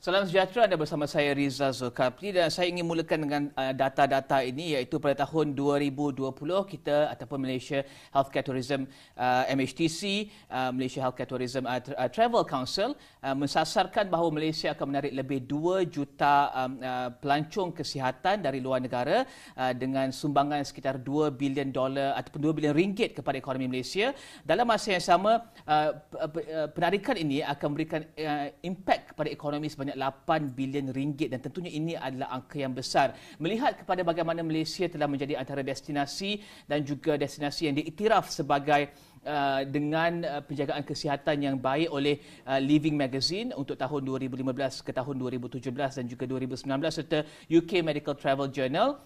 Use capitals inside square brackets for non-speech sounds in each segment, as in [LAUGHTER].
Salam sejahtera anda bersama saya Riza Zulkarpi dan saya ingin mulakan dengan uh, data-data ini iaitu pada tahun 2020 kita ataupun Malaysia Healthcare Tourism uh, MHTC, uh, Malaysia Healthcare Tourism uh, uh, Travel Council uh, mensasarkan bahawa Malaysia akan menarik lebih 2 juta um, uh, pelancong kesihatan dari luar negara uh, dengan sumbangan sekitar 2 bilion dolar ataupun 2 bilion ringgit kepada ekonomi Malaysia. Dalam masa yang sama uh, uh penarikan ini akan memberikan uh, impak kepada ekonomi sebanyak sebanyak 8 bilion ringgit dan tentunya ini adalah angka yang besar. Melihat kepada bagaimana Malaysia telah menjadi antara destinasi dan juga destinasi yang diiktiraf sebagai Uh, dengan uh, penjagaan kesihatan yang baik oleh uh, Living Magazine untuk tahun 2015 ke tahun 2017 dan juga 2019 serta UK Medical Travel Journal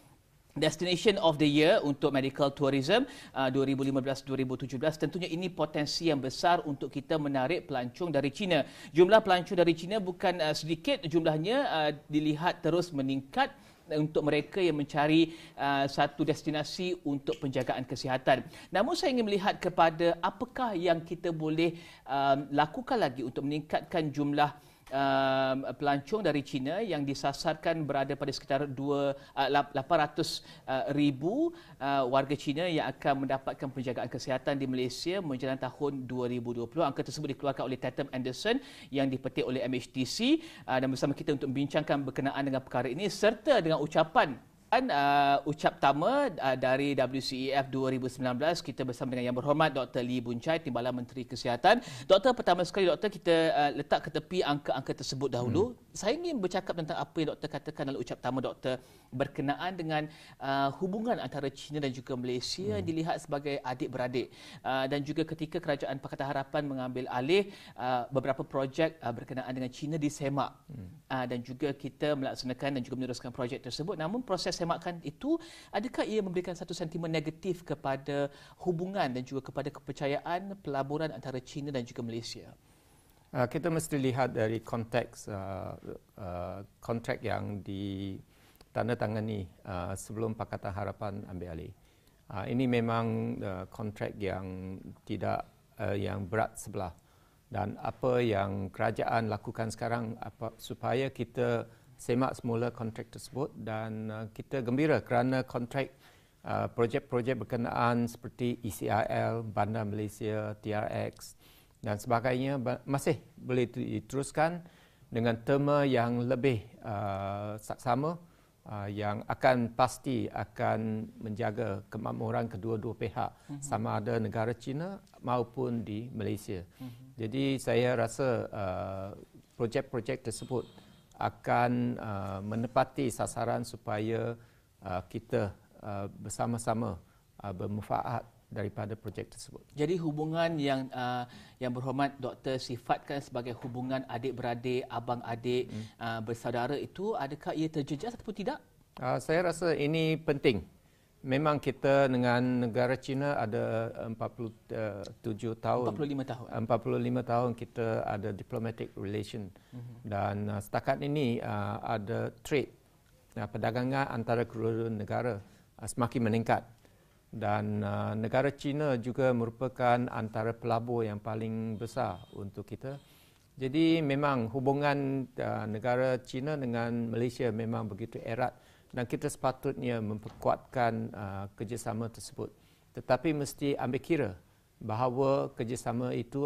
destination of the year untuk medical tourism uh, 2015-2017 tentunya ini potensi yang besar untuk kita menarik pelancong dari China. Jumlah pelancong dari China bukan uh, sedikit jumlahnya uh, dilihat terus meningkat uh, untuk mereka yang mencari uh, satu destinasi untuk penjagaan kesihatan. Namun saya ingin melihat kepada apakah yang kita boleh uh, lakukan lagi untuk meningkatkan jumlah uh, um, pelancong dari China yang disasarkan berada pada sekitar 2 uh, 800 uh, ribu uh, warga China yang akan mendapatkan penjagaan kesihatan di Malaysia menjelang tahun 2020. Angka tersebut dikeluarkan oleh Tatum Anderson yang dipetik oleh MHTC uh, dan bersama kita untuk membincangkan berkenaan dengan perkara ini serta dengan ucapan dan uh, ucap tama uh, dari WCEF 2019 kita bersama dengan yang berhormat Dr. Lee Bun Chai, Timbalan Menteri Kesihatan. Doktor, pertama sekali doktor kita uh, letak ke tepi angka-angka tersebut dahulu. Hmm. Saya ingin bercakap tentang apa yang doktor katakan dalam ucap tama doktor berkenaan dengan uh, hubungan antara China dan juga Malaysia hmm. dilihat sebagai adik-beradik. Uh, dan juga ketika Kerajaan Pakatan Harapan mengambil alih uh, beberapa projek uh, berkenaan dengan China di Semak. Hmm. Uh, dan juga kita melaksanakan dan juga meneruskan projek tersebut. Namun proses semakkan itu adakah ia memberikan satu sentimen negatif kepada hubungan dan juga kepada kepercayaan pelaburan antara China dan juga Malaysia uh, kita mesti lihat dari konteks uh, uh, kontrak yang ditandatangani uh, sebelum Pakatan Harapan ambil alih uh, ini memang uh, kontrak yang tidak uh, yang berat sebelah dan apa yang kerajaan lakukan sekarang apa, supaya kita semak semula kontrak tersebut dan uh, kita gembira kerana kontrak uh, projek-projek berkenaan seperti ECIL, Bandar Malaysia, TRX dan sebagainya masih boleh diteruskan dengan terma yang lebih uh, sama uh, yang akan pasti akan menjaga kemakmuran kedua-dua pihak mm-hmm. sama ada negara China maupun di Malaysia. Mm-hmm. Jadi saya rasa uh, projek-projek tersebut uh, akan uh, menepati sasaran supaya uh, kita uh, bersama-sama uh, bermufaat daripada projek tersebut. Jadi hubungan yang uh, yang berhormat doktor sifatkan sebagai hubungan adik-beradik, abang-adik, hmm. uh, bersaudara itu adakah ia terjejas ataupun tidak? Uh, saya rasa ini penting memang kita dengan negara China ada 47 eh, eh, tahun 45 tahun 45 tahun kita ada diplomatic relation mm-hmm. dan uh, setakat ini uh, ada trade uh, perdagangan antara kedua negara uh, semakin meningkat dan uh, negara China juga merupakan antara pelabur yang paling besar untuk kita jadi memang hubungan uh, negara China dengan Malaysia memang begitu erat dan kita sepatutnya memperkuatkan uh, kerjasama tersebut tetapi mesti ambil kira bahawa kerjasama itu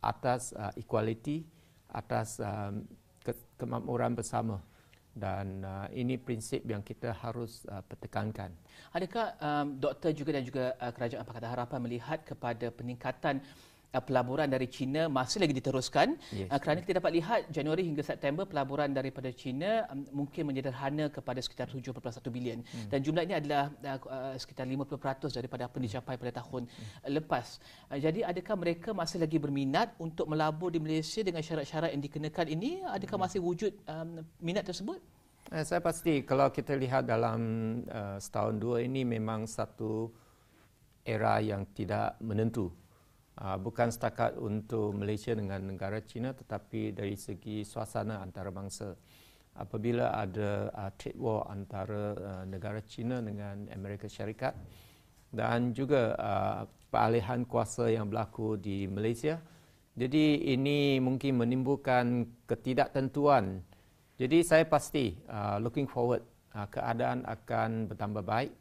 atas uh, equality atas um, ke- kemakmuran bersama dan uh, ini prinsip yang kita harus uh, pertekankan. Adakah um, doktor juga dan juga uh, kerajaan Pakatan Harapan melihat kepada peningkatan Eh, pelaburan dari China masih lagi diteruskan yes. Eh, kerana kita dapat lihat Januari hingga September pelaburan daripada China mm, mungkin menyederhana kepada sekitar 7.1 bilion hmm. dan jumlah ini adalah eh, sekitar 50% daripada apa yang dicapai pada tahun hmm. lepas. Jadi adakah mereka masih lagi berminat untuk melabur di Malaysia dengan syarat-syarat yang dikenakan ini? Adakah hmm. masih wujud minat tersebut? Saya pasti kalau kita lihat dalam setahun dua ini memang satu era yang tidak menentu Ah, bukan setakat untuk Malaysia dengan negara China tetapi dari segi suasana antarabangsa. Apabila ada uh, trade war antara uh, negara China dengan Amerika Syarikat dan juga uh, peralihan kuasa yang berlaku di Malaysia. Jadi ini mungkin menimbulkan ketidaktentuan. Jadi saya pasti uh, looking forward uh, keadaan akan bertambah baik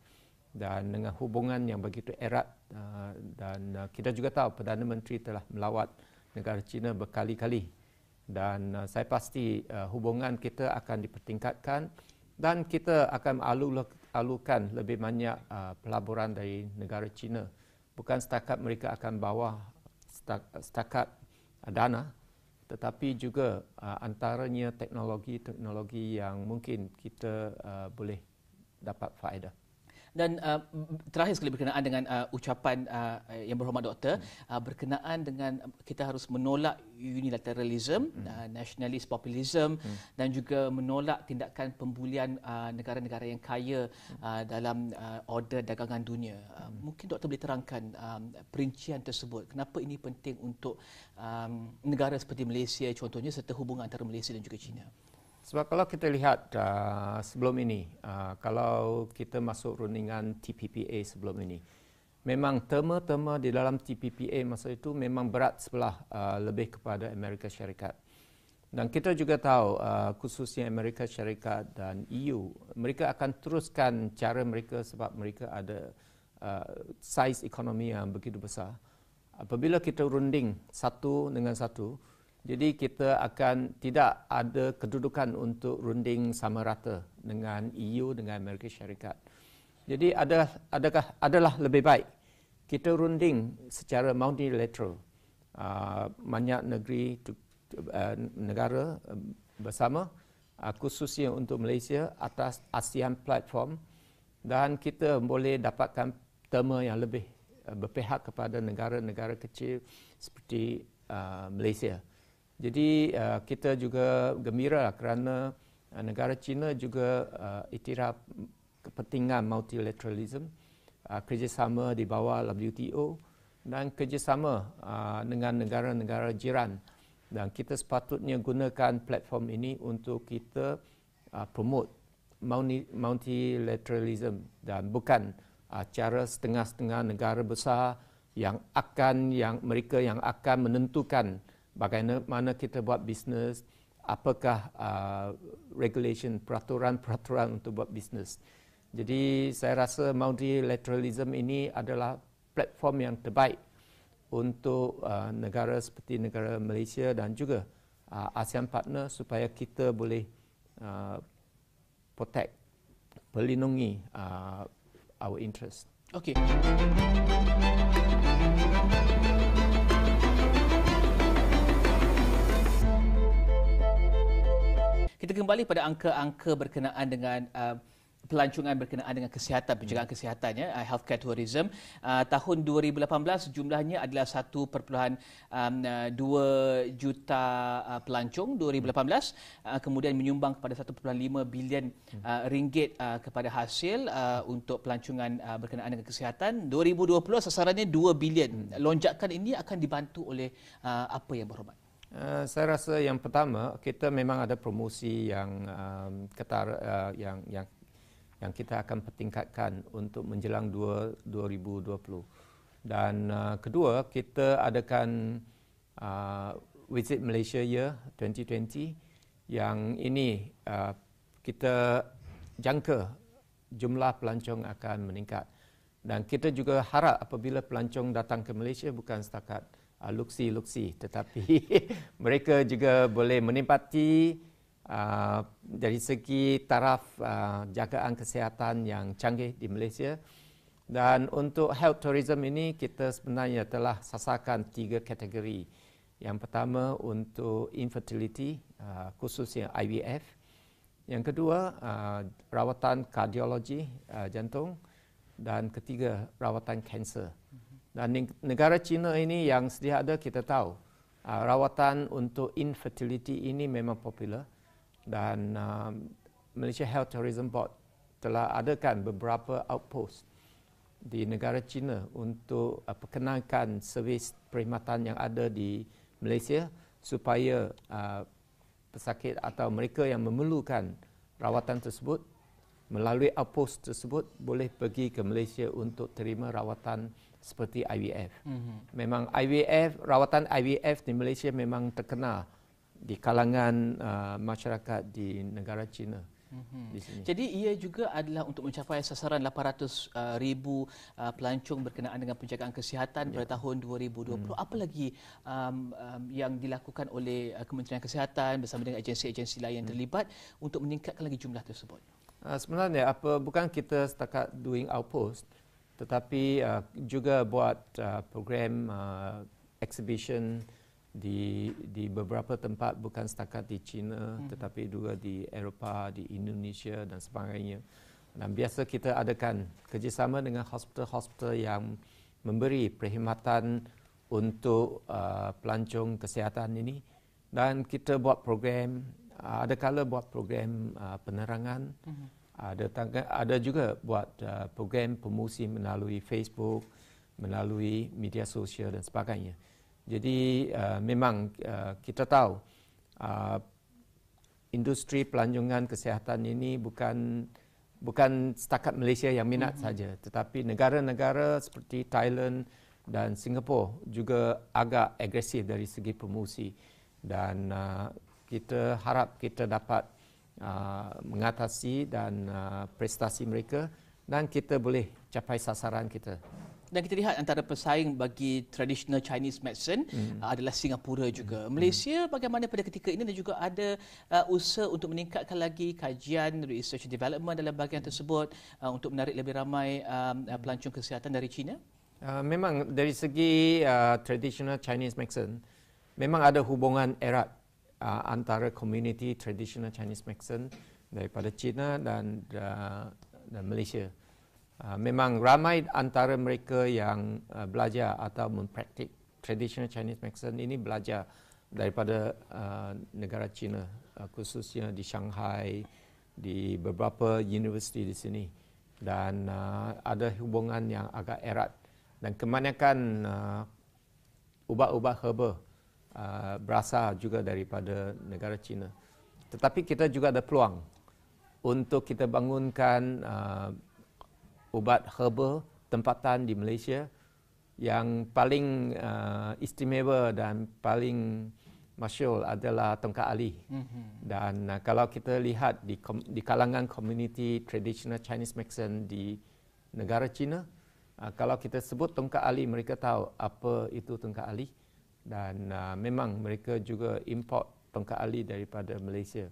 dan dengan hubungan yang begitu erat uh, dan uh, kita juga tahu perdana menteri telah melawat negara China berkali-kali dan uh, saya pasti hubungan kita akan dipertingkatkan dan kita akan alukan lebih banyak pelaburan dari negara China bukan setakat mereka akan bawa setakat dana tetapi juga antaranya teknologi-teknologi yang mungkin kita boleh dapat faedah dan uh, terakhir sekali berkenaan dengan uh, ucapan uh, yang berhormat doktor hmm. uh, berkenaan dengan um, kita harus menolak unilateralism hmm. uh, nationalist populism hmm. dan juga menolak tindakan pembulian uh, negara-negara yang kaya hmm. uh, dalam uh, order dagangan dunia uh, hmm. mungkin doktor boleh terangkan um, perincian tersebut kenapa ini penting untuk um, negara seperti Malaysia contohnya serta hubungan antara Malaysia dan juga China sebab kalau kita lihat uh, sebelum ini, uh, kalau kita masuk rundingan TPPA sebelum ini, memang terma-terma di dalam TPPA masa itu memang berat sebelah uh, lebih kepada Amerika Syarikat. Dan kita juga tahu uh, khususnya Amerika Syarikat dan EU, mereka akan teruskan cara mereka sebab mereka ada uh, saiz ekonomi yang begitu besar. Apabila kita runding satu dengan satu, jadi kita akan tidak ada kedudukan untuk runding sama rata dengan EU dengan Amerika Syarikat. Jadi adakah adakah adalah lebih baik kita runding secara multilateral uh, banyak negeri uh, negara um, bersama uh, khususnya untuk Malaysia atas ASEAN platform dan kita boleh dapatkan terma yang lebih berpihak kepada negara-negara kecil seperti Malaysia. Jadi uh, kita juga gembira lah kerana uh, negara China juga uh, itiraf kepentingan multilateralism, uh, kerjasama di bawah WTO dan kerjasama uh, dengan negara-negara jiran. Dan kita sepatutnya gunakan platform ini untuk kita uh, promote multilateralism dan bukan uh, cara setengah-setengah negara besar yang akan yang mereka yang akan menentukan bagaimana kita buat bisnes, apakah uh, regulation, peraturan-peraturan untuk buat bisnes. Jadi saya rasa multilateralism ini adalah platform yang terbaik untuk uh, negara seperti negara Malaysia dan juga uh, ASEAN partner supaya kita boleh uh, protect, perlindungi uh, our interest. Okay. kembali pada angka-angka berkenaan dengan uh, pelancongan berkenaan dengan kesihatan pencegahan hmm. kesihatan ya uh, healthcare tourism uh, tahun 2018 jumlahnya adalah 1.2 um, uh, juta uh, pelancong 2018 hmm. uh, kemudian menyumbang kepada 1.5 bilion uh, ringgit uh, kepada hasil uh, untuk pelancongan uh, berkenaan dengan kesihatan 2020 sasarannya 2 bilion hmm. lonjakan ini akan dibantu oleh uh, apa yang berhormat Eh, saya rasa yang pertama kita memang ada promosi yang um, ketara uh, yang yang yang kita akan pertingkatkan untuk menjelang 2020. Dan uh, kedua, kita adakan uh, Visit Malaysia Year 2020 yang ini uh, kita jangka jumlah pelancong akan meningkat. Dan kita juga harap apabila pelancong datang ke Malaysia bukan setakat uh, ah, luksi-luksi tetapi [LAUGHS] mereka juga boleh menempati uh, dari segi taraf uh, jagaan kesihatan yang canggih di Malaysia dan untuk health tourism ini kita sebenarnya telah sasarkan tiga kategori yang pertama untuk infertility uh, khususnya IVF yang kedua uh, rawatan kardiologi uh, jantung dan ketiga rawatan kanser. Dan negara China ini yang sedia ada kita tahu uh, rawatan untuk infertility ini memang popular dan uh, Malaysia Health Tourism Board telah adakan beberapa outpost di negara China untuk uh, perkenalkan servis perkhidmatan yang ada di Malaysia supaya uh, pesakit atau mereka yang memerlukan rawatan tersebut melalui outpost tersebut boleh pergi ke Malaysia untuk terima rawatan seperti IVF. Mm-hmm. Memang IVF rawatan IVF di Malaysia memang terkenal di kalangan uh, masyarakat di negara China. Mhm. Jadi ia juga adalah untuk mencapai sasaran 800 uh, ribu uh, pelancong berkenaan dengan penjagaan kesihatan ya. pada tahun 2020. Hmm. Apa lagi um, um, yang dilakukan oleh uh, Kementerian Kesihatan bersama dengan agensi-agensi lain yang hmm. terlibat hmm. untuk meningkatkan lagi jumlah tersebut? Uh, sebenarnya apa bukan kita setakat doing our post tetapi uh, juga buat uh, program uh, exhibition di di beberapa tempat bukan setakat di China hmm tetapi juga di Eropah, di Indonesia dan sebagainya. Dan biasa kita adakan kerjasama dengan hospital-hospital yang memberi perkhidmatan untuk uh, pelancong kesihatan ini dan kita buat program uh, ada kala buat program uh, penerangan mm-hmm ada tangga, ada juga buat uh, program promosi melalui Facebook, melalui media sosial dan sebagainya. Jadi uh, memang uh, kita tahu uh, industri pelanjungan kesihatan ini bukan bukan setakat Malaysia yang minat mm-hmm. saja, tetapi negara-negara seperti Thailand dan Singapura juga agak agresif dari segi promosi dan uh, kita harap kita dapat uh, mengatasi dan uh, prestasi mereka dan kita boleh capai sasaran kita. Dan kita lihat antara pesaing bagi traditional Chinese medicine hmm. Uh, adalah Singapura juga. Hmm. Malaysia bagaimana pada ketika ini dan juga ada uh, usaha untuk meningkatkan lagi kajian research development dalam bahagian tersebut uh, untuk menarik lebih ramai um, uh, pelancong kesihatan dari China? Uh, memang dari segi uh, traditional Chinese medicine memang ada hubungan erat uh, antara community traditional Chinese medicine daripada China dan uh, dan Malaysia. Uh, memang ramai antara mereka yang uh, belajar atau mempraktik traditional Chinese medicine ini belajar daripada uh, negara China uh, khususnya di Shanghai di beberapa universiti di sini dan uh, ada hubungan yang agak erat dan kebanyakan uh, ubat-ubat herbal uh, Uh, berasal juga daripada negara China. Tetapi kita juga ada peluang untuk kita bangunkan uh, ubat herbal tempatan di Malaysia yang paling uh, istimewa dan paling masyur adalah tongkat ali. Mm-hmm. Dan uh, kalau kita lihat di di kalangan community traditional Chinese medicine di negara China, uh, kalau kita sebut tongkat ali mereka tahu apa itu tongkat ali. Uh, dan uh, memang mereka juga import pengkat ahli daripada Malaysia.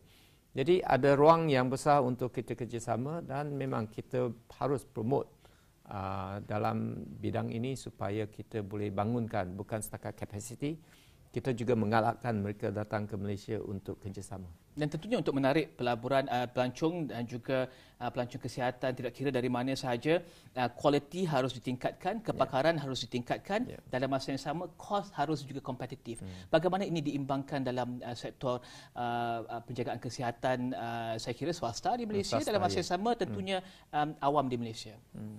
Jadi ada ruang yang besar untuk kita kerjasama dan memang kita harus promote uh, dalam bidang ini supaya kita boleh bangunkan bukan setakat capacity, kita juga menggalakkan mereka datang ke Malaysia untuk kerjasama dan tentunya untuk menarik pelaburan uh, pelancong dan juga uh, pelancong kesihatan tidak kira dari mana sahaja uh, kualiti harus ditingkatkan kepakaran yeah. harus ditingkatkan yeah. dalam masa yang sama kos harus juga kompetitif mm. bagaimana ini diimbangkan dalam uh, sektor uh, uh, penjagaan kesihatan uh, saya kira swasta di Malaysia swasta, dalam masa yeah. yang ya. sama tentunya mm. um, awam di Malaysia mm.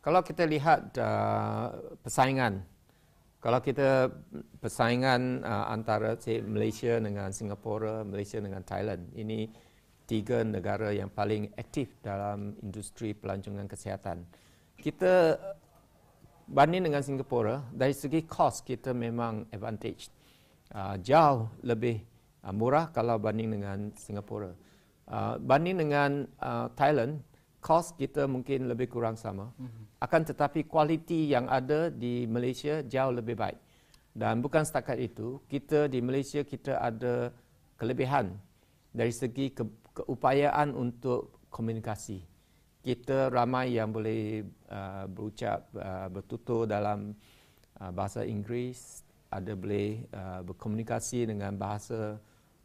kalau kita lihat uh, persaingan kalau kita persaingan uh, antara say, Malaysia dengan Singapura, Malaysia dengan Thailand, ini tiga negara yang paling aktif dalam industri pelancongan kesihatan. Kita banding dengan Singapura, dari segi kos kita memang advantage. Uh, jauh lebih uh, murah kalau banding dengan Singapura. Uh, banding dengan uh, Thailand, kos kita mungkin lebih kurang sama. Mm-hmm akan tetapi kualiti yang ada di Malaysia jauh lebih baik. Dan bukan setakat itu, kita di Malaysia kita ada kelebihan dari segi ke, keupayaan untuk komunikasi. Kita ramai yang boleh uh, berucap uh, bertutur dalam uh, bahasa Inggeris, ada boleh uh, berkomunikasi dengan bahasa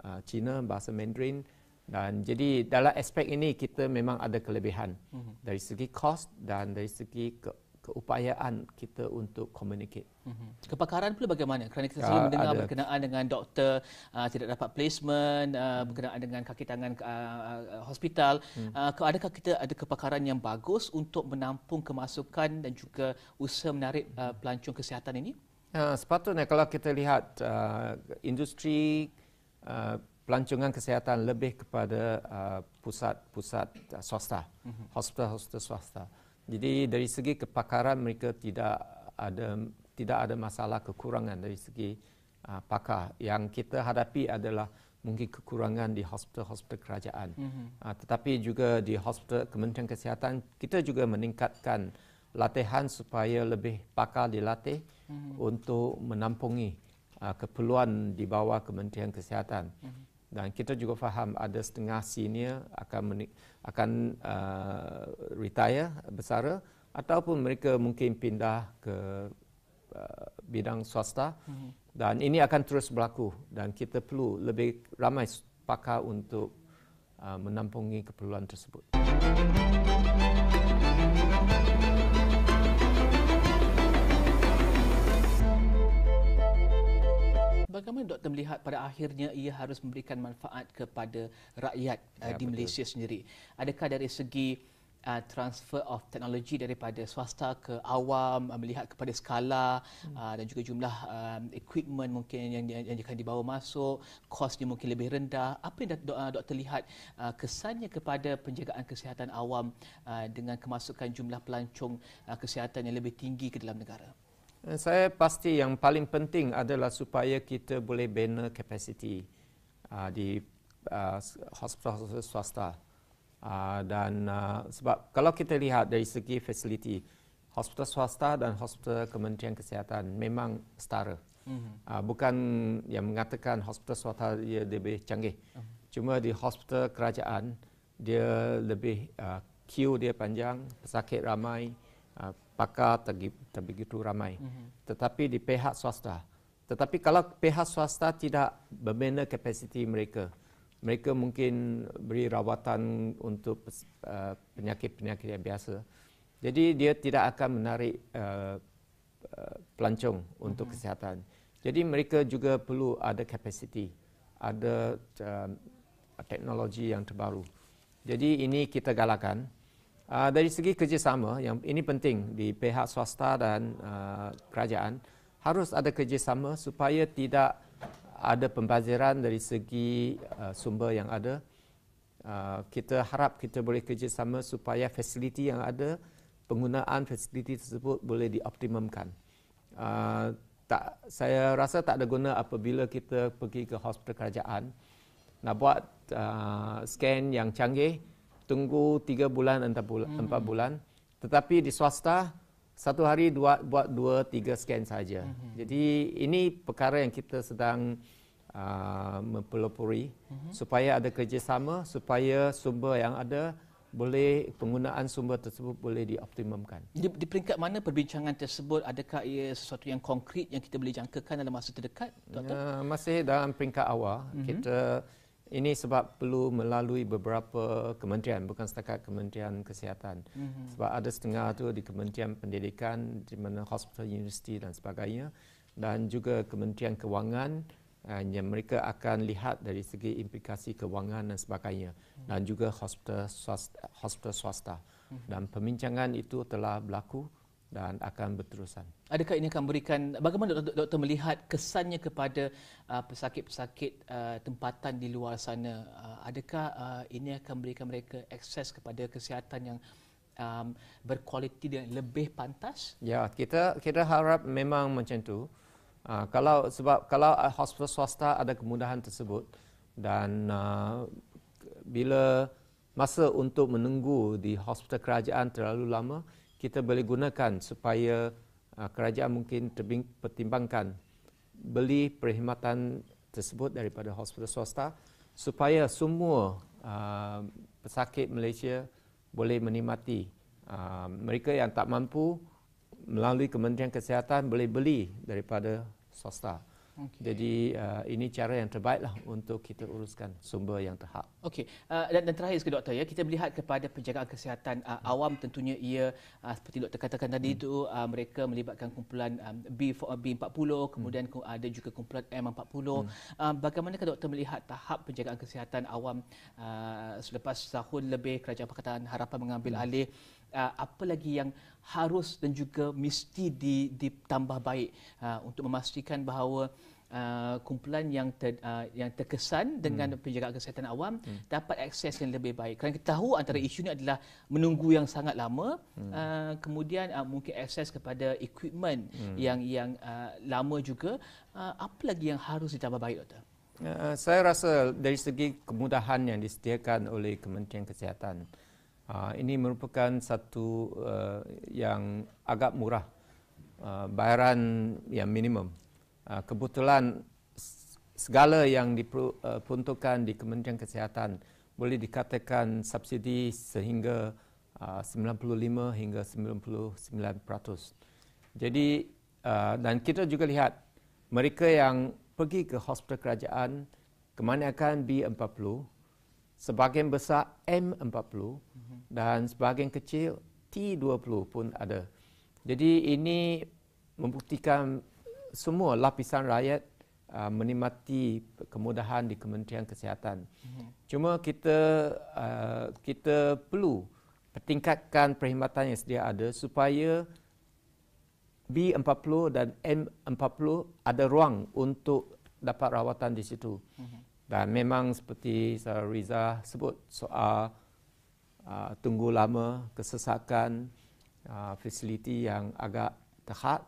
uh, Cina, bahasa Mandarin. Dan jadi dalam aspek ini kita memang ada kelebihan mm-hmm. dari segi kos dan dari segi ke, keupayaan kita untuk communicate. Mm-hmm. Kepakaran pula bagaimana? Kerana kita selalu uh, mendengar ada. berkenaan dengan doktor uh, tidak dapat placement, uh, berkenaan dengan kaki tangan uh, hospital. Mm. Uh, adakah kita ada kepakaran yang bagus untuk menampung kemasukan dan juga usaha menarik uh, pelancong kesihatan ini? Uh, sepatutnya kalau kita lihat uh, industri uh, pelancongan kesihatan lebih kepada pusat-pusat uh, uh, swasta, mm-hmm. hospital-hospital swasta. Jadi dari segi kepakaran mereka tidak ada tidak ada masalah kekurangan dari segi uh, pakar. Yang kita hadapi adalah mungkin kekurangan di hospital-hospital kerajaan. Mm-hmm. Uh, tetapi juga di hospital Kementerian Kesihatan kita juga meningkatkan latihan supaya lebih pakar dilatih mm-hmm. untuk menampungi uh, keperluan di bawah Kementerian Kesihatan. Mm-hmm dan kita juga faham ada setengah senior akan akan uh, retire bersara ataupun mereka mungkin pindah ke uh, bidang swasta mm-hmm. dan ini akan terus berlaku dan kita perlu lebih ramai pakar untuk uh, menampungi keperluan tersebut. Mm-hmm. yang doktor melihat pada akhirnya ia harus memberikan manfaat kepada rakyat uh, ya, di betul. Malaysia sendiri? Adakah dari segi uh, transfer of teknologi daripada swasta ke awam, uh, melihat kepada skala hmm. dan juga jumlah um, equipment mungkin yang, yang, akan dibawa masuk, kosnya mungkin lebih rendah. Apa yang do- doktor lihat kesannya kepada penjagaan kesihatan awam dengan kemasukan jumlah pelancong kesihatan yang lebih tinggi ke dalam negara? Eh, saya pasti yang paling penting adalah supaya kita boleh bina kapasiti uh, ah, di uh, ah, hospital-hospital swasta. Uh, dan uh, sebab kalau kita lihat dari segi fasiliti, hospital swasta dan hospital Kementerian Kesihatan memang setara. Mm-hmm. Uh, bukan yang mengatakan hospital swasta dia lebih canggih. Mm-hmm. Cuma di hospital kerajaan, dia lebih uh, queue dia panjang, pesakit ramai, uh, pakar begitu ramai. Mhm. Tetapi di pihak swasta. Tetapi kalau pihak swasta tidak membina kapasiti mereka, mereka mungkin beri rawatan untuk eh, penyakit-penyakit yang biasa. Jadi dia tidak akan menarik eh, eh, pelancong untuk mhm. kesihatan. Jadi mereka juga perlu ada kapasiti, ada teknologi yang terbaru. Jadi ini kita galakkan. Ah, dari segi kerjasama yang ini penting di pihak swasta dan uh, kerajaan harus ada kerjasama supaya tidak ada pembaziran dari segi uh, sumber yang ada. Uh, kita harap kita boleh kerjasama supaya fasiliti yang ada penggunaan fasiliti tersebut boleh dioptimumkan. Uh, tak saya rasa tak ada guna apabila kita pergi ke hospital kerajaan nak buat uh, scan yang canggih tunggu 3 bulan atau bul- mm-hmm. bulan. Tetapi di swasta satu hari dua, buat 2 3 scan saja. hmm Jadi ini perkara yang kita sedang uh, mempelopori hmm supaya ada kerjasama supaya sumber yang ada boleh penggunaan sumber tersebut boleh dioptimumkan. Di, di peringkat mana perbincangan tersebut adakah ia sesuatu yang konkret yang kita boleh jangkakan dalam masa terdekat? Uh, masih dalam peringkat awal. Mm-hmm. Kita ini sebab perlu melalui beberapa kementerian, bukan setakat Kementerian Kesihatan. Mm-hmm. Sebab ada setengah itu di Kementerian Pendidikan, di mana hospital, universiti dan sebagainya. Dan juga Kementerian Kewangan yang mereka akan lihat dari segi implikasi kewangan dan sebagainya. Mm-hmm. Dan juga hospital swasta. Hospital swasta. Mm-hmm. Dan pembincangan itu telah berlaku dan akan berterusan. Adakah ini akan memberikan bagaimana doktor, doktor melihat kesannya kepada uh, pesakit-pesakit uh, tempatan di luar sana? Uh, adakah uh, ini akan memberikan mereka akses kepada kesihatan yang um, berkualiti dan lebih pantas? Ya, kita kita harap memang macam tu. Uh, kalau sebab kalau uh, hospital swasta ada kemudahan tersebut dan uh, bila masa untuk menunggu di hospital kerajaan terlalu lama, kita boleh gunakan supaya uh, kerajaan mungkin terbing, pertimbangkan beli perkhidmatan tersebut daripada hospital swasta supaya semua uh, pesakit Malaysia boleh menikmati. Uh, mereka yang tak mampu melalui Kementerian Kesihatan boleh beli daripada swasta. Okay. Jadi uh, ini cara yang terbaiklah untuk kita uruskan sumber yang terhad. Okey. Uh, dan, dan terakhir sekali doktor ya, kita melihat kepada penjagaan kesihatan uh, hmm. awam tentunya ia uh, seperti doktor katakan tadi itu hmm. uh, mereka melibatkan kumpulan um, B40 uh, hmm. kemudian hmm. ada juga kumpulan M40. Hmm. Uh, bagaimanakah doktor melihat tahap penjagaan kesihatan awam uh, selepas tahun lebih kerajaan pakatan harapan mengambil hmm. alih uh, apa lagi yang harus dan juga mesti ditambah baik uh, untuk memastikan bahawa uh, kumpulan yang ter, uh, yang terkesan dengan hmm. penjaga kesihatan awam hmm. dapat akses yang lebih baik. Kerana kita tahu antara hmm. isu ini adalah menunggu yang sangat lama, hmm. uh, kemudian uh, mungkin akses kepada equipment hmm. yang yang uh, lama juga. Uh, apa lagi yang harus ditambah baik, doktor? Ya, uh, saya rasa dari segi kemudahan yang disediakan oleh Kementerian Kesihatan. Uh, ini merupakan satu uh, yang agak murah uh, bayaran yang minimum Ah, kebetulan segala yang diperuntukkan ah, di Kementerian Kesihatan boleh dikatakan subsidi sehingga 95 ah, hingga 99%. Jadi dan kita juga lihat mereka yang pergi ke hospital kerajaan kemana akan B40 sebahagian besar M40 mhm. dan sebahagian kecil T20 pun ada. Jadi ini membuktikan semua lapisan rakyat uh, menikmati kemudahan di Kementerian Kesihatan. Mm-hmm. Cuma kita uh, kita perlu tingkatkan perkhidmatan yang sedia ada supaya B40 dan M40 ada ruang untuk dapat rawatan di situ. Mm-hmm. Dan memang seperti Sarah Riza sebut soal uh, tunggu lama, kesesakan, uh, fasiliti yang agak terhad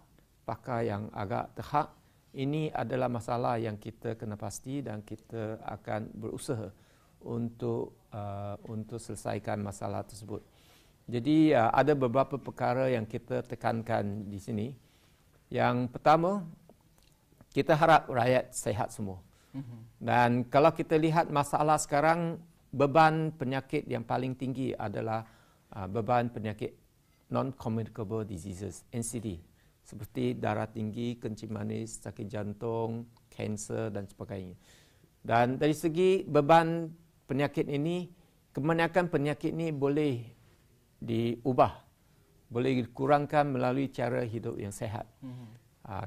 pakar yang agak terhak. Ini adalah masalah yang kita kena pasti dan kita akan berusaha untuk uh, untuk selesaikan masalah tersebut. Jadi uh, ada beberapa perkara yang kita tekankan di sini. Yang pertama, kita harap rakyat sehat semua. Mhm. Dan kalau kita lihat masalah sekarang, beban penyakit yang paling tinggi adalah uh, beban penyakit non-communicable diseases, NCD, seperti darah tinggi, kencing manis, sakit jantung, kanser dan sebagainya. Dan dari segi beban penyakit ini, kebanyakan penyakit ini boleh diubah, boleh dikurangkan melalui cara hidup yang sehat. Mhm. Ah,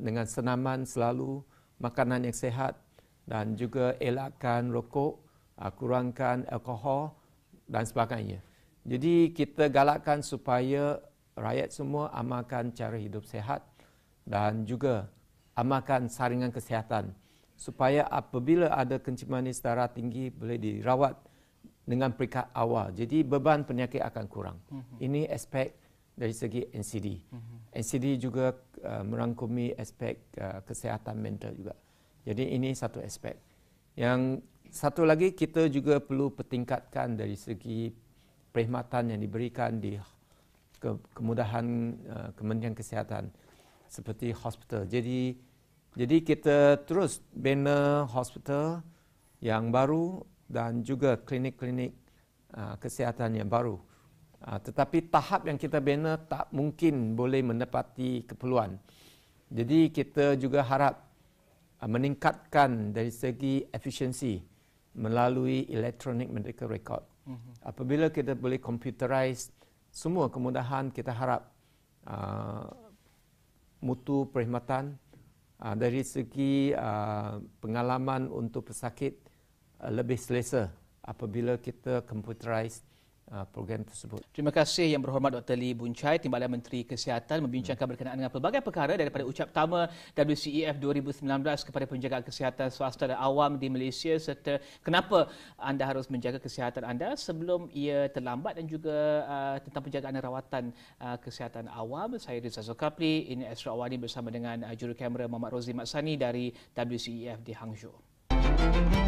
dengan senaman selalu, makanan yang sehat dan juga elakkan rokok, ah, kurangkan alkohol dan sebagainya. Jadi kita galakkan supaya rakyat semua amalkan cara hidup sehat dan juga amalkan saringan kesihatan supaya apabila ada kencing manis darah tinggi boleh dirawat dengan peringkat awal. Jadi beban penyakit akan kurang. Mhm. Ini aspek dari segi NCD. Mhm. NCD juga uh, merangkumi aspek uh, kesihatan mental juga. Jadi ini satu aspek. Yang satu lagi kita juga perlu pertingkatkan dari segi perkhidmatan yang diberikan di ke- kemudahan uh, Kementerian Kesihatan seperti hospital. Jadi jadi kita terus bina hospital yang baru dan juga klinik-klinik uh, kesihatan yang baru. Uh, tetapi tahap yang kita bina tak mungkin boleh menepati keperluan. Jadi kita juga harap uh, meningkatkan dari segi efisiensi melalui electronic medical record. Mhm. Apabila kita boleh computerize semua kemudahan kita harap uh, mutu perkhidmatan uh, dari segi uh, pengalaman untuk pesakit uh, lebih selesa apabila kita computerize Ah, program tersebut. Terima kasih yang berhormat Dr. Lee Buncai, Timbalan Menteri Kesihatan membincangkan hmm. berkenaan dengan pelbagai perkara daripada ucap pertama WCEF 2019 kepada penjagaan kesihatan swasta dan awam di Malaysia serta kenapa anda harus menjaga kesihatan anda sebelum ia terlambat dan juga uh, tentang penjagaan dan rawatan uh, kesihatan awam. Saya Rizal Zulkapli, ini Astro Awani bersama dengan uh, juru kamera Muhammad Rozi Maksani dari WCEF di Hangzhou. Thank you.